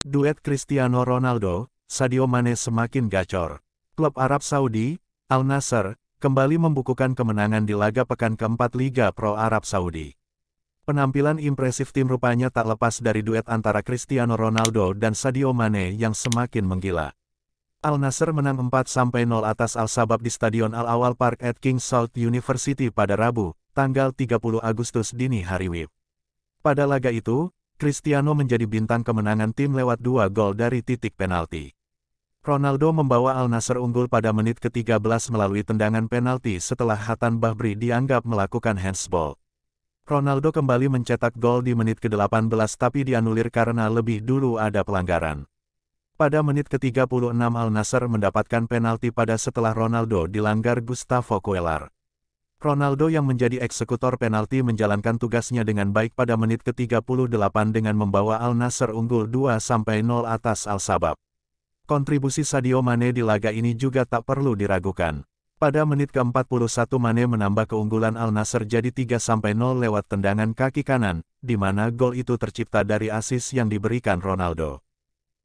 Duet Cristiano Ronaldo, Sadio Mane semakin gacor. Klub Arab Saudi, Al Nasser, kembali membukukan kemenangan di laga pekan keempat Liga Pro Arab Saudi. Penampilan impresif tim rupanya tak lepas dari duet antara Cristiano Ronaldo dan Sadio Mane yang semakin menggila. Al Nasser menang 4-0 atas Al Sabab di Stadion Al Awal Park at King Saud University pada Rabu, tanggal 30 Agustus dini hari WIB. Pada laga itu, Cristiano menjadi bintang kemenangan tim lewat dua gol dari titik penalti. Ronaldo membawa Al Nassr unggul pada menit ke-13 melalui tendangan penalti setelah Hatan Bahri dianggap melakukan handsball. Ronaldo kembali mencetak gol di menit ke-18 tapi dianulir karena lebih dulu ada pelanggaran. Pada menit ke-36 Al Nassr mendapatkan penalti pada setelah Ronaldo dilanggar Gustavo Cuellar. Ronaldo yang menjadi eksekutor penalti menjalankan tugasnya dengan baik pada menit ke-38 dengan membawa Al Nasser unggul 2-0 atas Al Sabab. Kontribusi Sadio Mane di laga ini juga tak perlu diragukan. Pada menit ke-41 Mane menambah keunggulan Al Nasser jadi 3-0 lewat tendangan kaki kanan, di mana gol itu tercipta dari asis yang diberikan Ronaldo.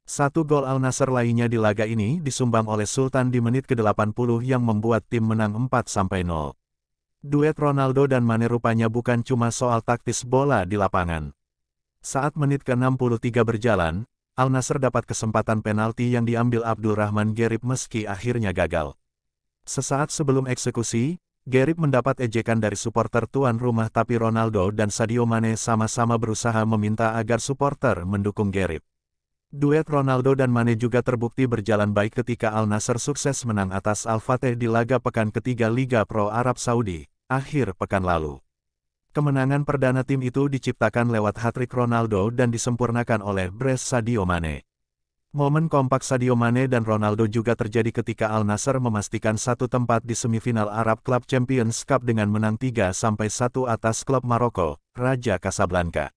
Satu gol Al Nasser lainnya di laga ini disumbang oleh Sultan di menit ke-80 yang membuat tim menang 4-0. Duet Ronaldo dan Mane rupanya bukan cuma soal taktis bola di lapangan. Saat menit ke-63 berjalan, Al Nasser dapat kesempatan penalti yang diambil Abdul Rahman Gerib meski akhirnya gagal. Sesaat sebelum eksekusi, Gerib mendapat ejekan dari supporter tuan rumah tapi Ronaldo dan Sadio Mane sama-sama berusaha meminta agar supporter mendukung Gerib. Duet Ronaldo dan Mane juga terbukti berjalan baik ketika Al Nasser sukses menang atas Al Fateh di laga pekan ketiga Liga Pro Arab Saudi akhir pekan lalu. Kemenangan perdana tim itu diciptakan lewat hat-trick Ronaldo dan disempurnakan oleh Bres Sadio Mane. Momen kompak Sadio Mane dan Ronaldo juga terjadi ketika Al Nassr memastikan satu tempat di semifinal Arab Club Champions Cup dengan menang 3-1 atas klub Maroko, Raja Casablanca.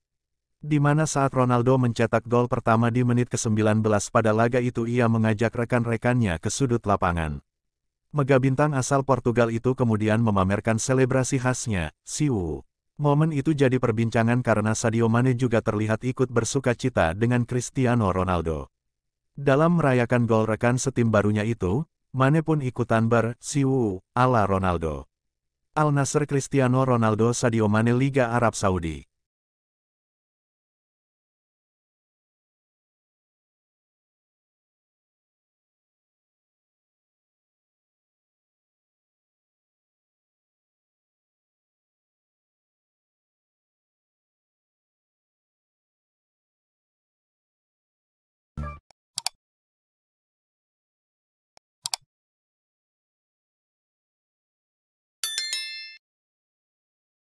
Di mana saat Ronaldo mencetak gol pertama di menit ke-19 pada laga itu ia mengajak rekan-rekannya ke sudut lapangan. Mega bintang asal Portugal itu kemudian memamerkan selebrasi khasnya, Siwu. Momen itu jadi perbincangan karena Sadio Mane juga terlihat ikut bersuka cita dengan Cristiano Ronaldo. Dalam merayakan gol rekan setim barunya itu, Mane pun ikutan ber Siwu ala Ronaldo. Al Nasser Cristiano Ronaldo Sadio Mane Liga Arab Saudi